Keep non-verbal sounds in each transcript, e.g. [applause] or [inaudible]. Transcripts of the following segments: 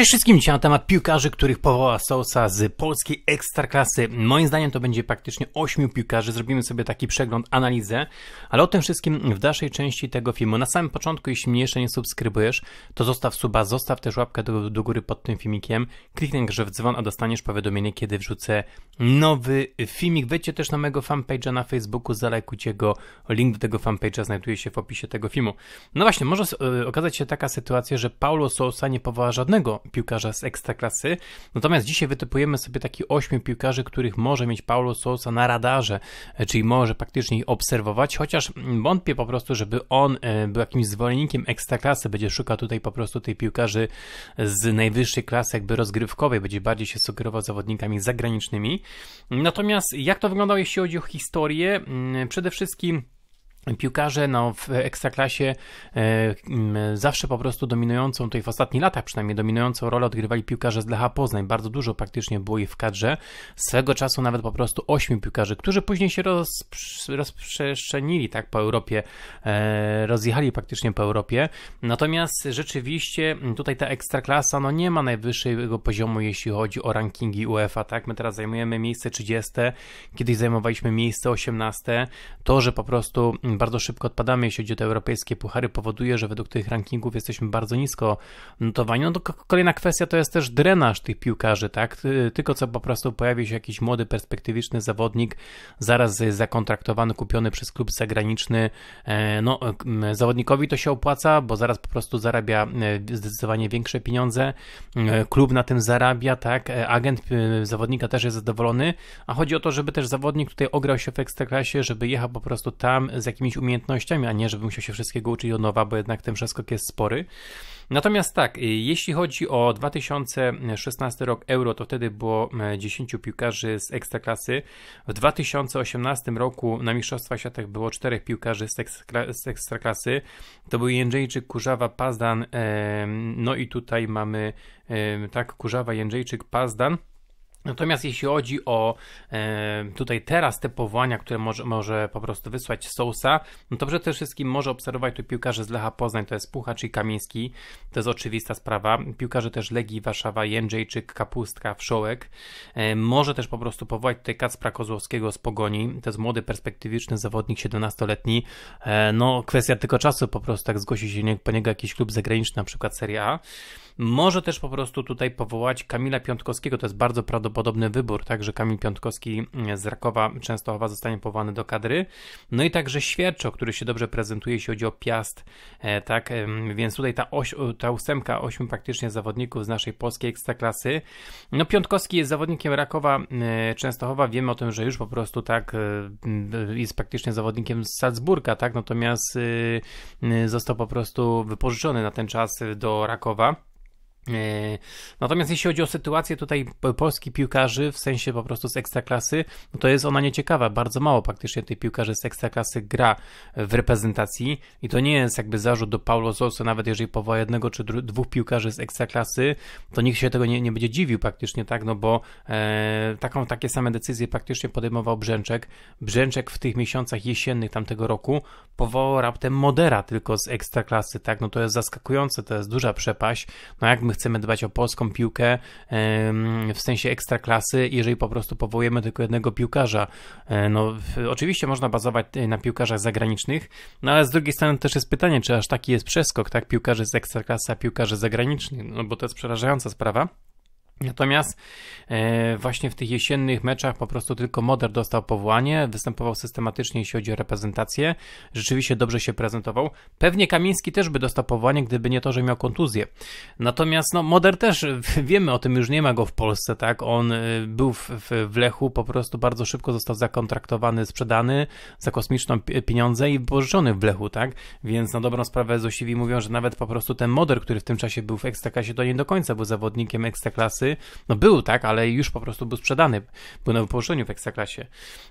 Cześć wszystkim, dzisiaj na temat piłkarzy, których powoła Sousa z polskiej ekstraklasy. Moim zdaniem to będzie praktycznie ośmiu piłkarzy. Zrobimy sobie taki przegląd, analizę, ale o tym wszystkim w dalszej części tego filmu. Na samym początku, jeśli mnie jeszcze nie subskrybujesz, to zostaw suba, zostaw też łapkę do, do góry pod tym filmikiem, kliknij grze w dzwon, a dostaniesz powiadomienie, kiedy wrzucę nowy filmik. Wejdźcie też na mojego fanpage'a na Facebooku, zalajkujcie go. Link do tego fanpage'a znajduje się w opisie tego filmu. No właśnie, może e, okazać się taka sytuacja, że Paulo Sousa nie powoła żadnego piłkarza z ekstraklasy. Natomiast dzisiaj wytypujemy sobie taki ośmiu piłkarzy, których może mieć Paulo Sousa na radarze, e, czyli może praktycznie ich obserwować, chociaż wątpię po prostu, żeby on e, był jakimś zwolennikiem ekstraklasy, będzie szukał tutaj po prostu tej piłkarzy z najwyższej klasy jakby rozgrywkowej, będzie bardziej się sugerował zawodnikami zagranicznymi. Natomiast jak to wyglądało, jeśli chodzi o historię? Mm, przede wszystkim Piłkarze no, w ekstraklasie e, zawsze po prostu dominującą, tutaj w ostatnich latach przynajmniej dominującą rolę odgrywali piłkarze z Lecha Poznań. Bardzo dużo praktycznie było ich w kadrze. Swego czasu nawet po prostu ośmiu piłkarzy, którzy później się rozprzestrzenili tak po Europie, e, rozjechali praktycznie po Europie. Natomiast rzeczywiście tutaj ta ekstraklasa no, nie ma najwyższego poziomu, jeśli chodzi o rankingi UEFA. Tak? My teraz zajmujemy miejsce 30, kiedyś zajmowaliśmy miejsce 18. To, że po prostu bardzo szybko odpadamy, jeśli chodzi o te europejskie puchary, powoduje, że według tych rankingów jesteśmy bardzo nisko notowani. No to kolejna kwestia to jest też drenaż tych piłkarzy, tak? Tylko co po prostu pojawi się jakiś młody, perspektywiczny zawodnik, zaraz zakontraktowany, kupiony przez klub zagraniczny. E, no, e, zawodnikowi to się opłaca, bo zaraz po prostu zarabia e, zdecydowanie większe pieniądze. Klub na tym zarabia, tak? Agent zawodnika też jest zadowolony, a chodzi o to, żeby też zawodnik tutaj ograł się w ekstraklasie, żeby jechał po prostu tam z jakimś jakimiś umiejętnościami, a nie, żeby musiał się wszystkiego uczyć od nowa, bo jednak ten przeskok jest spory. Natomiast tak, y, jeśli chodzi o 2016 rok Euro, to wtedy było 10 e, piłkarzy z ekstraklasy. W 2018 roku na Mistrzostwach Światach było 4 piłkarzy z, ekstra, z ekstraklasy. To był Jędrzejczyk, Kurzawa, Pazdan, e, no i tutaj mamy e, tak, Kurzawa, Jędrzejczyk, Pazdan. Natomiast jeśli chodzi o e, tutaj teraz te powołania, które może, może po prostu wysłać Sousa, no to przede wszystkim może obserwować tu piłkarze z Lecha Poznań, to jest Puchacz i Kamiński, to jest oczywista sprawa. Piłkarze też Legii Warszawa, Jędrzejczyk, Kapustka, Wszołek. E, może też po prostu powołać tutaj Kacpra Kozłowskiego z Pogoni, to jest młody, perspektywiczny zawodnik, 17-letni. E, no kwestia tylko czasu po prostu, tak zgłosi się nie, po niego jakiś klub zagraniczny, na przykład Serie A. Może też po prostu tutaj powołać Kamila Piątkowskiego, to jest bardzo prawdopodobne prawdopodobny wybór, także Kamil Piątkowski z Rakowa Częstochowa zostanie powołany do kadry. No i także Świerczo, który się dobrze prezentuje, jeśli chodzi o Piast, e, tak, więc tutaj ta, oś, ta ósemka, ośmiu praktycznie zawodników z naszej polskiej ekstraklasy. No Piątkowski jest zawodnikiem Rakowa e, Częstochowa, wiemy o tym, że już po prostu tak e, jest praktycznie zawodnikiem z Salzburga, tak, natomiast został po prostu wypożyczony na ten czas do Rakowa. E, natomiast jeśli chodzi o sytuację tutaj polskich piłkarzy, w sensie po prostu z ekstraklasy, no to jest ona nieciekawa. Bardzo mało praktycznie tych piłkarzy z ekstraklasy gra w reprezentacji i to nie jest jakby zarzut do Paulo Sosa, nawet jeżeli powoła jednego czy dwóch piłkarzy z ekstraklasy, to nikt się tego nie, nie będzie dziwił praktycznie, tak? No bo e, taką, takie same decyzje praktycznie podejmował Brzęczek. Brzęczek w tych miesiącach jesiennych tamtego roku powołał raptem Modera tylko z ekstraklasy, tak? No to jest zaskakujące, to jest duża przepaść. No jak my chcemy dbać o polską piłkę w sensie ekstraklasy, jeżeli po prostu powołujemy tylko jednego piłkarza. E, no, oczywiście można bazować e, na piłkarzach zagranicznych, no ale z drugiej strony też jest pytanie, czy aż taki jest przeskok, tak? Piłkarzy z ekstraklasy, a piłkarzy zagranicznych, no bo to jest przerażająca sprawa. Natomiast e, właśnie w tych jesiennych meczach po prostu tylko Moder dostał powołanie, występował systematycznie, jeśli chodzi o reprezentację, rzeczywiście dobrze się prezentował. Pewnie Kamiński też by dostał powołanie, gdyby nie to, że miał kontuzję. Natomiast no, Moder też, [laughs] wiemy o tym, już nie ma go w Polsce, tak? On e, był w, w Lechu, po prostu bardzo szybko został zakontraktowany, sprzedany za kosmiczną pieniądze i pożyczony w Lechu, tak? Więc na dobrą sprawę Zosiwi mówią, że nawet po prostu ten Moder, który w tym czasie był w Ekstraklasie, to nie do końca był zawodnikiem Ekstraklasy, no był, tak, ale już po prostu był sprzedany, był na wypożyczeniu w Ekstraklasie.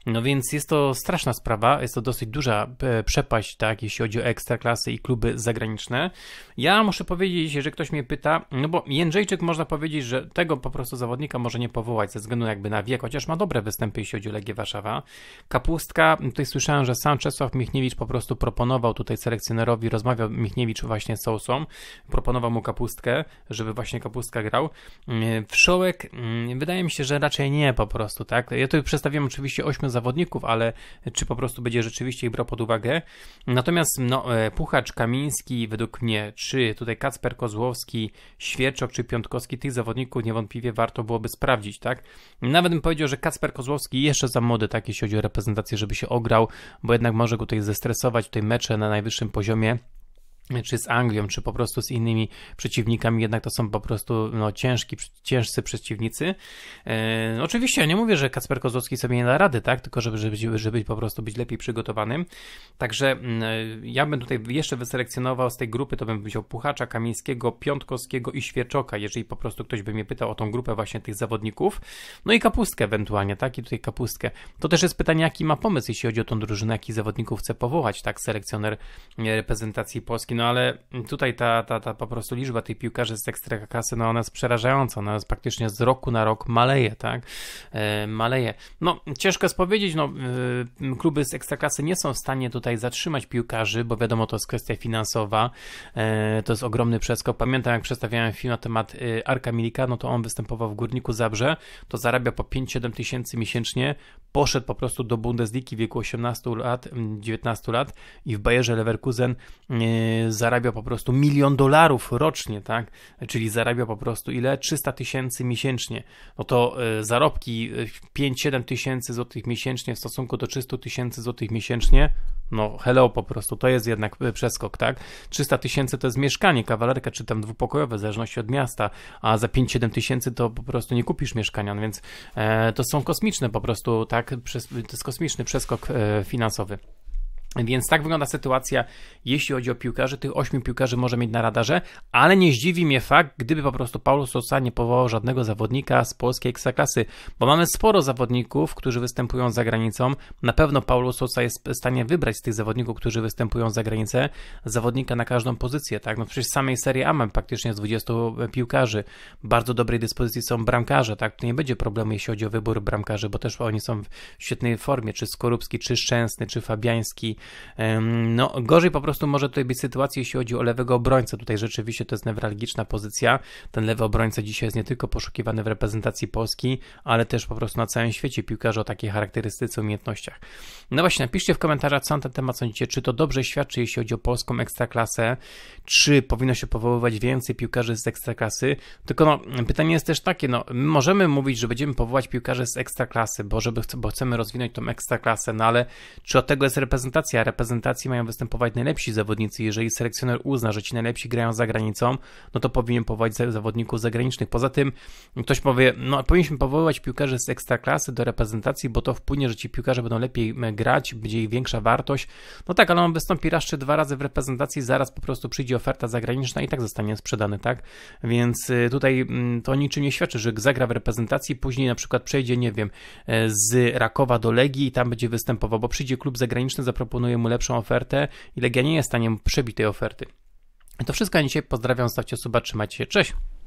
No więc jest to straszna sprawa, jest to dosyć duża e, przepaść, tak, jeśli chodzi o Ekstraklasy i kluby zagraniczne. Ja muszę powiedzieć, że ktoś mnie pyta, no bo Jędrzejczyk można powiedzieć, że tego po prostu zawodnika może nie powołać ze względu jakby na wiek, chociaż ma dobre występy, jeśli chodzi o Legię Warszawa. Kapustka, tutaj słyszałem, że sam Czesław Michniewicz po prostu proponował tutaj selekcjonerowi, rozmawiał Michniewicz właśnie z Sousą, proponował mu kapustkę, żeby właśnie kapustka grał. E, Wszołek, mm, wydaje mi się, że raczej nie po prostu, tak? Ja tu przedstawiam oczywiście ośmiu zawodników, ale czy po prostu będzie rzeczywiście ich brał pod uwagę? Natomiast no, e, Puchacz, Kamiński według mnie, czy tutaj Kacper Kozłowski, Świerczok czy Piątkowski, tych zawodników niewątpliwie warto byłoby sprawdzić, tak? Nawet bym powiedział, że Kacper Kozłowski jeszcze za młody, tak, jeśli chodzi o reprezentację, żeby się ograł, bo jednak może go tutaj zestresować, tutaj mecze na najwyższym poziomie czy z Anglią, czy po prostu z innymi przeciwnikami, jednak to są po prostu no, ciężki, ciężcy przeciwnicy. E, oczywiście ja nie mówię, że Kacper Kozłowski sobie nie da rady, tak? Tylko żeby, żeby, żeby po prostu być lepiej przygotowanym. Także e, ja bym tutaj jeszcze wyselekcjonował z tej grupy, to bym wziął Puchacza, Kamińskiego, Piątkowskiego i Świerczoka, jeżeli po prostu ktoś by mnie pytał o tą grupę właśnie tych zawodników. No i Kapustkę ewentualnie, tak? I tutaj Kapustkę. To też jest pytanie, jaki ma pomysł, jeśli chodzi o tą drużynę, jakich zawodników chce powołać, tak? Selekcjoner e, reprezentacji Polski. No no ale tutaj ta, ta, ta po prostu liczba tych piłkarzy z Ekstraklasy, no ona jest przerażająca, ona jest praktycznie z roku na rok maleje, tak? E, maleje. No, ciężko jest powiedzieć, no, e, kluby z ekstraklasy nie są w stanie tutaj zatrzymać piłkarzy, bo wiadomo, to jest kwestia finansowa, e, to jest ogromny przeskok. Pamiętam, jak przedstawiałem film na temat Arka Milika, no to on występował w Górniku Zabrze, to zarabia po 5-7 tysięcy miesięcznie, poszedł po prostu do Bundesligi w wieku 18 lat, 19 lat i w Bayerze Leverkusen zarabia po prostu milion dolarów rocznie, tak? Czyli zarabia po prostu ile? 300 tysięcy miesięcznie. No to e, zarobki 5-7 e, tysięcy złotych miesięcznie w stosunku do 300 tysięcy złotych miesięcznie, no hello po prostu, to jest jednak e, przeskok, tak? 300 tysięcy to jest mieszkanie, kawalerka czy tam dwupokojowe, w zależności od miasta, a za 5-7 tysięcy to po prostu nie kupisz mieszkania, no więc e, to są kosmiczne po prostu, tak? Przez, to jest kosmiczny przeskok e, finansowy. Więc tak wygląda sytuacja, jeśli chodzi o piłkarzy. Tych ośmiu piłkarzy może mieć na radarze, ale nie zdziwi mnie fakt, gdyby po prostu Paulo Sosa nie powołał żadnego zawodnika z polskiej ekstraklasy, bo mamy sporo zawodników, którzy występują za granicą. Na pewno Paulo Sosa jest w stanie wybrać z tych zawodników, którzy występują za granicę, zawodnika na każdą pozycję. Tak? No przecież w samej serii A mamy praktycznie z 20 e, piłkarzy. Bardzo dobrej dyspozycji są bramkarze. Tak? Tu nie będzie problemu, jeśli chodzi o wybór bramkarzy, bo też oni są w świetnej formie, czy Skorupski, czy Szczęsny, czy Fabiański, no, gorzej po prostu może tutaj być sytuacja, jeśli chodzi o lewego obrońcę. Tutaj rzeczywiście to jest newralgiczna pozycja. Ten lewy obrońca dzisiaj jest nie tylko poszukiwany w reprezentacji Polski, ale też po prostu na całym świecie piłkarze o takiej charakterystyce, umiejętnościach. No właśnie, napiszcie w komentarzach, co na ten temat sądzicie. Czy to dobrze świadczy, jeśli chodzi o polską ekstraklasę? Czy powinno się powoływać więcej piłkarzy z ekstraklasy? Tylko no, pytanie jest też takie, no, możemy mówić, że będziemy powołać piłkarzy z ekstraklasy, bo, żeby, bo chcemy rozwinąć tą ekstraklasę, no ale czy od tego jest reprezentacja? reprezentacji mają występować najlepsi zawodnicy. Jeżeli selekcjoner uzna, że ci najlepsi grają za granicą, no to powinien powołać zawodników zagranicznych. Poza tym ktoś powie, no powinniśmy powoływać piłkarzy z ekstraklasy do reprezentacji, bo to wpłynie, że ci piłkarze będą lepiej e, grać, będzie ich większa wartość. No tak, ale on wystąpi raz czy dwa razy w reprezentacji, zaraz po prostu przyjdzie oferta zagraniczna i tak zostanie sprzedany, tak? Więc e, tutaj mm, to niczym nie świadczy, że zagra w reprezentacji, później na przykład przejdzie, nie wiem, e, z Rakowa do Legii i tam będzie występował, bo przyjdzie klub zagraniczny, zaproponuje proponuje mu lepszą ofertę i Legia nie jest w stanie przebić tej oferty. To wszystko na dzisiaj. Pozdrawiam, stawcie suba, trzymajcie się, cześć!